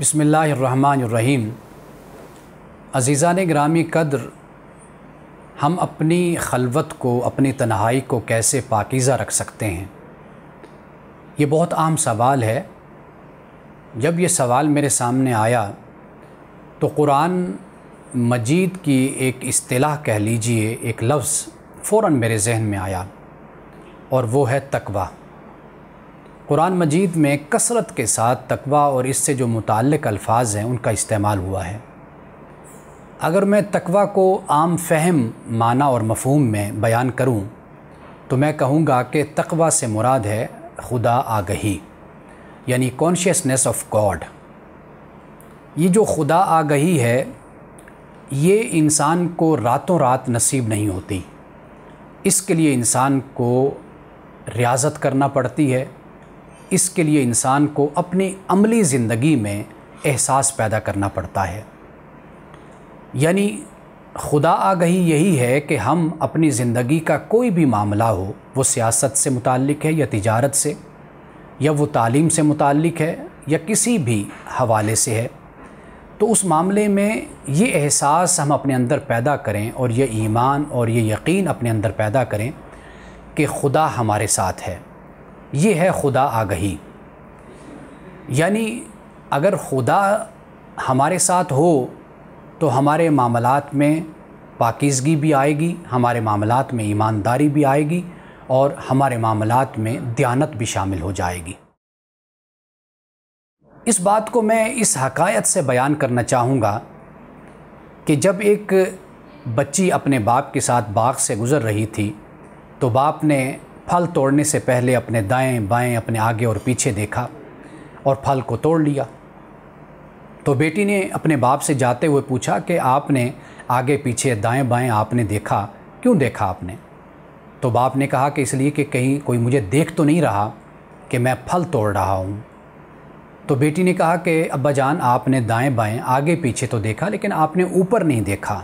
बसमीम अज़ीज़ा ने ग्रामी कदर हम अपनी खलवत को अपनी तन्हाई को कैसे पाकिज़ा रख सकते हैं ये बहुत आम सवाल है जब ये सवाल मेरे सामने आया तो कुरान मजीद की एक अतलाह कह लीजिए एक लफ्ज़ फ़ौर मेरे जहन में आया और वो है तकवा कुरान मजीद में कसरत के साथ तकवा और इससे जो मुतल अल्फाज हैं उनका इस्तेमाल हुआ है अगर मैं तकवा को आम फहम माना और मफहम में बयान करूँ तो मैं कहूँगा कि तकवा से मुराद है खुदा आगही यानी कॉन्शियसनेस ऑफ गॉड ये जो खुदा आगही है ये इंसान को रातों रात नसीब नहीं होती इसके लिए इंसान को रियाजत करना पड़ती है इसके लिए इंसान को अपनी अमली ज़िंदगी में एहसास पैदा करना पड़ता है यानी खुदा आगही यही है कि हम अपनी ज़िंदगी का कोई भी मामला हो वो सियासत से मुतक़ है या तिजारत से या वो तालीम से मुतक़ है या किसी भी हवाले से है तो उस मामले में ये एहसास हम अपने अंदर पैदा करें और ये ईमान और ये यकीन अपने अंदर पैदा करें कि खुदा हमारे साथ है ये है खुदा आगही यानी अगर खुदा हमारे साथ हो तो हमारे मामलात में पाकिजगी भी आएगी हमारे मामलात में ईमानदारी भी आएगी और हमारे मामलात में दयानत भी शामिल हो जाएगी इस बात को मैं इस हकायत से बयान करना चाहूँगा कि जब एक बच्ची अपने बाप के साथ बाग से गुज़र रही थी तो बाप ने फल तोड़ने से पहले अपने दाएं बाएं अपने आगे और पीछे देखा और फल को तोड़ लिया तो बेटी ने अपने बाप से जाते हुए पूछा कि आपने आगे पीछे दाएं बाएं आपने देखा क्यों देखा आपने तो बाप ने कहा कि इसलिए कि कहीं कोई मुझे देख तो नहीं रहा कि मैं फल तोड़ रहा हूँ तो बेटी ने कहा कि अब्बा जान आपने दाएं बाएं आगे पीछे तो देखा लेकिन आपने ऊपर नहीं देखा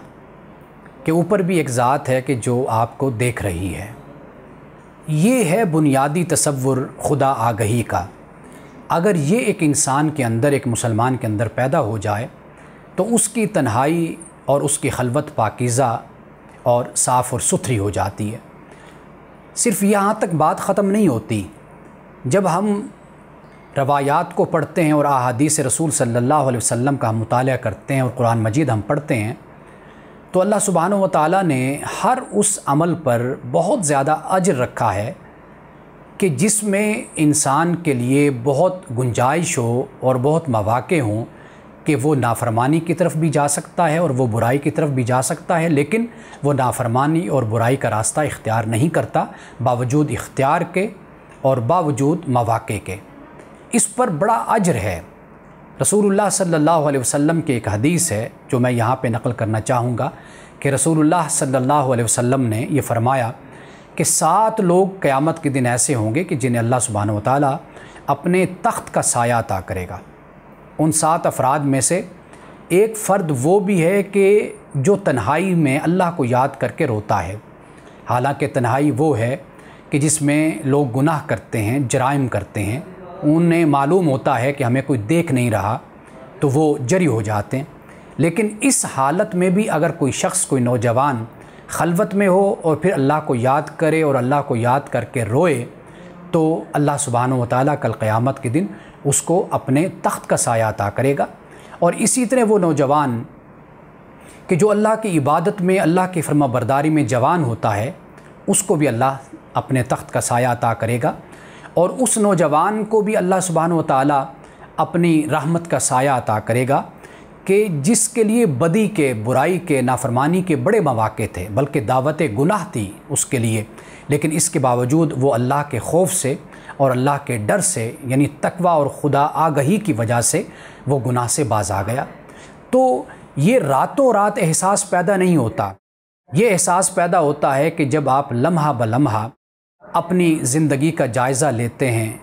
कि ऊपर भी एक ज़ात है कि जो आपको देख रही है ये है बुनियादी तस्वुर खुदा आगही का अगर ये एक इंसान के अंदर एक मुसलमान के अंदर पैदा हो जाए तो उसकी तन्हाई और उसकी खलवत पाकिज़ा और साफ़ और सुथरी हो जाती है सिर्फ यहाँ तक बात ख़त्म नहीं होती जब हम रवायात को पढ़ते हैं और अहादीस रसूल सल्लल्लाहु अलैहि वसल्लम का हम मुताल करते हैं और कुरान मजीद हम पढ़ते हैं तो अल्लाह सुबहान व ने हर उस अमल पर बहुत ज़्यादा अजर रखा है कि जिसमें इंसान के लिए बहुत गुंजाइश हो और बहुत मवाक़ हों कि वो नाफरमानी की तरफ भी जा सकता है और वो बुराई की तरफ भी जा सकता है लेकिन वो नाफरमानी और बुराई का रास्ता इख्तियार नहीं करता बावजूद इख्तियार के और बावजूद मवाक़े के इस पर बड़ा अजर है रसूल सल्ह वसम वसल्लम की एक हदीस है जो मैं यहाँ पर नकल करना चाहूँगा कि रसूल सल्लल्लाहु वसम ने यह फ़रमाया कि सात लोग क्यामत के दिन ऐसे होंगे कि जिन्हें अल्लाह सुबहान ताली अपने तख्त का साया अता करेगा उन सात अफराद में से एक फ़र्द वो भी है कि जो तन्हाई में अल्लाह को याद करके रोता है हालांकि तन्हाई वो है कि जिसमें लोग गुनाह करते हैं जराइम करते हैं उन्हें मालूम होता है कि हमें कोई देख नहीं रहा तो वो जरी हो जाते हैं लेकिन इस हालत में भी अगर कोई शख्स कोई नौजवान खलवत में हो और फिर अल्लाह को याद करे और अल्लाह को याद करके रोए तो अल्लाह सुबहान व कल क़यामत के दिन उसको अपने तख्त का साया अता करेगा और इसी तरह वो नौजवान कि जो अल्लाह की इबादत में अल्लाह की फर्मा बरदारी में जवान होता है उसको भी अल्लाह अपने तख्त का साया अता करेगा और उस नौजवान को भी अल्लाह सुबहान ताली अपनी रहमत का साया अता करेगा कि जिसके लिए बदी के बुराई के नाफरमानी के बड़े मौाक़े थे बल्कि दावत गुनाह थी उसके लिए लेकिन इसके बावजूद वो अल्लाह के खौफ से और अल्लाह के डर से यानी तकवा और खुदा आगही की वजह से वो गुनाह से बाज आ गया तो ये रातों रात एहसास पैदा नहीं होता ये एहसास पैदा होता है कि जब आप लम्हा ब लम्हा अपनी ज़िंदगी का जायज़ा लेते हैं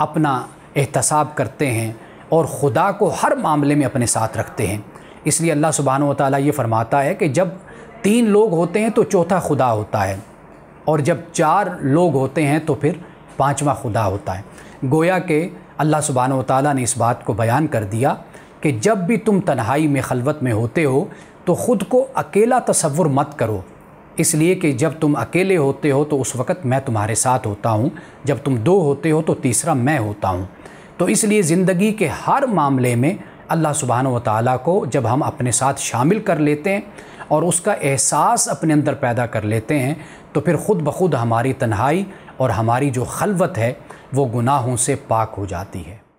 अपना एहतसाब करते हैं और ख़ुदा को हर मामले में अपने साथ रखते हैं इसलिए अल्लाह सुबहान व ताली ये फरमाता है कि जब तीन लोग होते हैं तो चौथा खुदा होता है और जब चार लोग होते हैं तो फिर पाँचवा खुदा होता है गोया के अल्लाह सुबहान ताली ने इस बात को बयान कर दिया कि जब भी तुम तन्हाई में खलवत में होते हो तो ख़ुद को अकेला तस्वुर मत करो इसलिए कि जब तुम अकेले होते हो तो उस वक़्त मैं तुम्हारे साथ होता हूँ जब तुम दो होते हो तो तीसरा मैं होता हूँ तो इसलिए ज़िंदगी के हर मामले में अल्लाह सुबहान व ताली को जब हम अपने साथ शामिल कर लेते हैं और उसका एहसास अपने अंदर पैदा कर लेते हैं तो फिर ख़ुद ब खुद हमारी तन्हाई और हमारी जो खलवत है वो गुनाहों से पाक हो जाती है